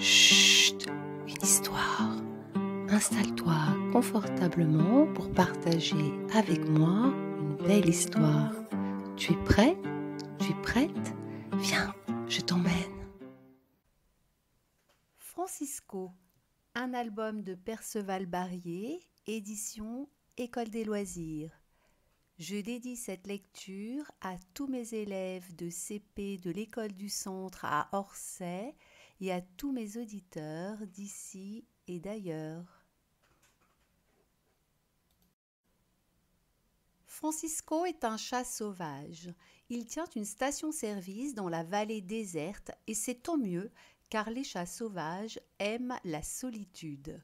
Chut, une histoire. Installe-toi confortablement pour partager avec moi une belle histoire. Tu es prêt Tu es prête Viens, je t'emmène. Francisco, un album de Perceval Barrier, édition École des loisirs. Je dédie cette lecture à tous mes élèves de CP de l'école du centre à Orsay et à tous mes auditeurs d'ici et d'ailleurs. Francisco est un chat sauvage. Il tient une station-service dans la vallée déserte et c'est tant mieux car les chats sauvages aiment la solitude.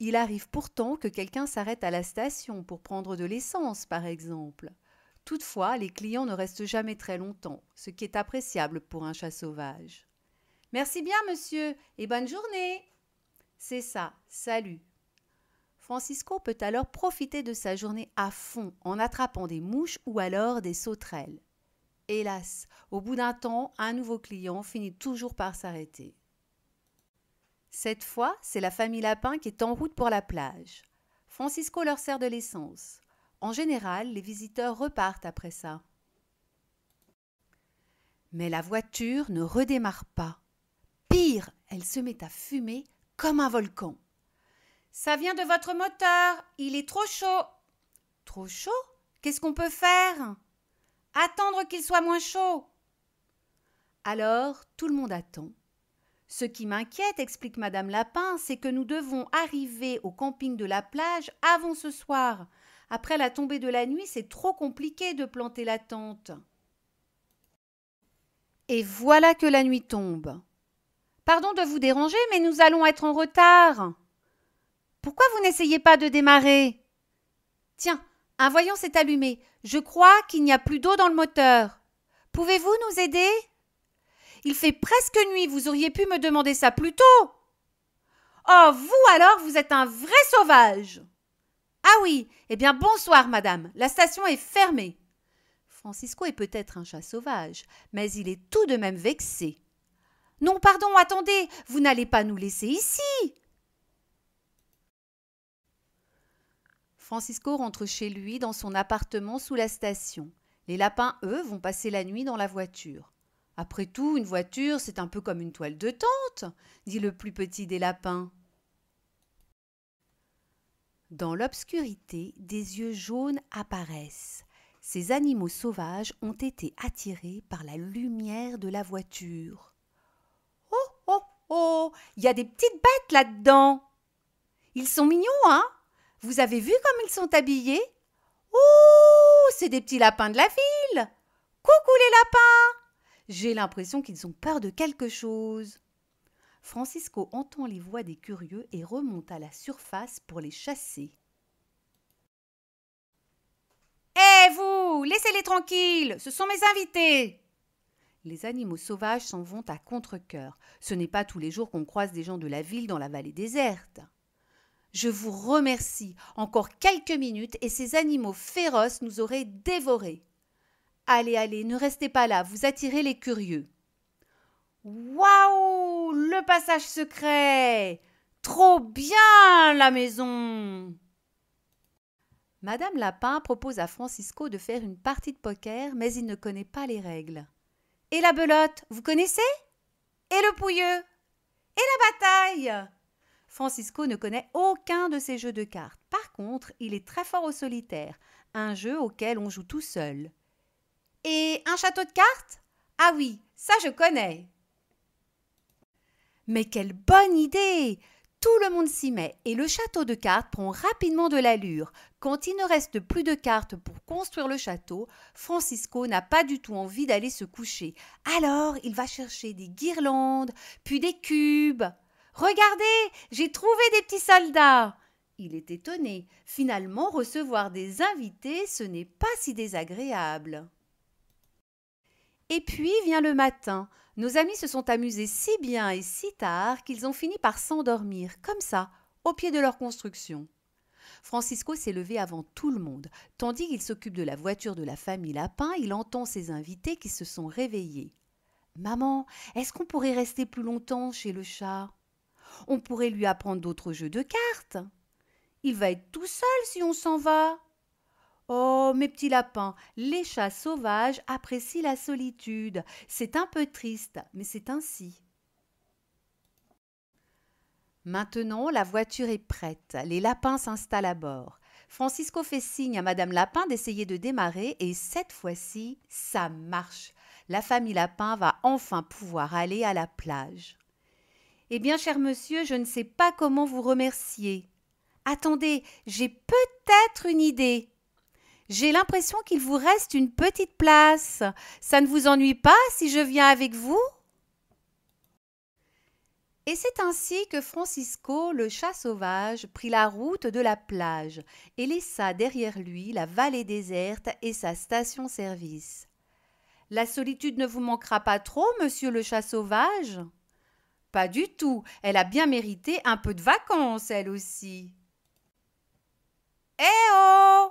Il arrive pourtant que quelqu'un s'arrête à la station pour prendre de l'essence, par exemple. Toutefois, les clients ne restent jamais très longtemps, ce qui est appréciable pour un chat sauvage. Merci bien, monsieur, et bonne journée. C'est ça, salut. Francisco peut alors profiter de sa journée à fond en attrapant des mouches ou alors des sauterelles. Hélas, au bout d'un temps, un nouveau client finit toujours par s'arrêter. Cette fois, c'est la famille Lapin qui est en route pour la plage. Francisco leur sert de l'essence. En général, les visiteurs repartent après ça. Mais la voiture ne redémarre pas. Pire, elle se met à fumer comme un volcan. Ça vient de votre moteur, il est trop chaud. Trop chaud Qu'est-ce qu'on peut faire Attendre qu'il soit moins chaud. Alors, tout le monde attend. Ce qui m'inquiète, explique Madame Lapin, c'est que nous devons arriver au camping de la plage avant ce soir. Après la tombée de la nuit, c'est trop compliqué de planter la tente. Et voilà que la nuit tombe. Pardon de vous déranger, mais nous allons être en retard. Pourquoi vous n'essayez pas de démarrer Tiens, un voyant s'est allumé. Je crois qu'il n'y a plus d'eau dans le moteur. Pouvez-vous nous aider Il fait presque nuit, vous auriez pu me demander ça plus tôt. Oh, vous alors, vous êtes un vrai sauvage ah oui Eh bien, bonsoir, madame. La station est fermée. Francisco est peut-être un chat sauvage, mais il est tout de même vexé. Non, pardon, attendez, vous n'allez pas nous laisser ici. Francisco rentre chez lui dans son appartement sous la station. Les lapins, eux, vont passer la nuit dans la voiture. Après tout, une voiture, c'est un peu comme une toile de tente, dit le plus petit des lapins. Dans l'obscurité, des yeux jaunes apparaissent. Ces animaux sauvages ont été attirés par la lumière de la voiture. Oh oh oh Il y a des petites bêtes là-dedans Ils sont mignons, hein Vous avez vu comme ils sont habillés Oh C'est des petits lapins de la ville Coucou les lapins J'ai l'impression qu'ils ont peur de quelque chose. Francisco entend les voix des curieux et remonte à la surface pour les chasser. Eh vous Laissez-les tranquilles Ce sont mes invités Les animaux sauvages s'en vont à contre-coeur. Ce n'est pas tous les jours qu'on croise des gens de la ville dans la vallée déserte. Je vous remercie. Encore quelques minutes et ces animaux féroces nous auraient dévorés. Allez, allez, ne restez pas là, vous attirez les curieux. Waouh le passage secret Trop bien la maison Madame Lapin propose à Francisco de faire une partie de poker, mais il ne connaît pas les règles. Et la belote, vous connaissez Et le pouilleux Et la bataille Francisco ne connaît aucun de ces jeux de cartes. Par contre, il est très fort au solitaire, un jeu auquel on joue tout seul. Et un château de cartes Ah oui, ça je connais. Mais quelle bonne idée Tout le monde s'y met et le château de cartes prend rapidement de l'allure. Quand il ne reste plus de cartes pour construire le château, Francisco n'a pas du tout envie d'aller se coucher. Alors il va chercher des guirlandes, puis des cubes. Regardez, j'ai trouvé des petits soldats. Il est étonné. Finalement, recevoir des invités, ce n'est pas si désagréable. Et puis vient le matin. Nos amis se sont amusés si bien et si tard qu'ils ont fini par s'endormir, comme ça, au pied de leur construction. Francisco s'est levé avant tout le monde. Tandis qu'il s'occupe de la voiture de la famille Lapin, il entend ses invités qui se sont réveillés. Maman, est-ce qu'on pourrait rester plus longtemps chez le chat On pourrait lui apprendre d'autres jeux de cartes. Il va être tout seul si on s'en va. Oh, mes petits lapins, les chats sauvages apprécient la solitude. C'est un peu triste, mais c'est ainsi. Maintenant, la voiture est prête. Les lapins s'installent à bord. Francisco fait signe à Madame Lapin d'essayer de démarrer et cette fois-ci, ça marche. La famille Lapin va enfin pouvoir aller à la plage. Eh bien, cher monsieur, je ne sais pas comment vous remercier. Attendez, j'ai peut-être une idée. J'ai l'impression qu'il vous reste une petite place. Ça ne vous ennuie pas si je viens avec vous et c'est ainsi que Francisco, le chat sauvage, prit la route de la plage et laissa derrière lui la vallée déserte et sa station-service. La solitude ne vous manquera pas trop, monsieur le chat sauvage Pas du tout, elle a bien mérité un peu de vacances, elle aussi. Eh oh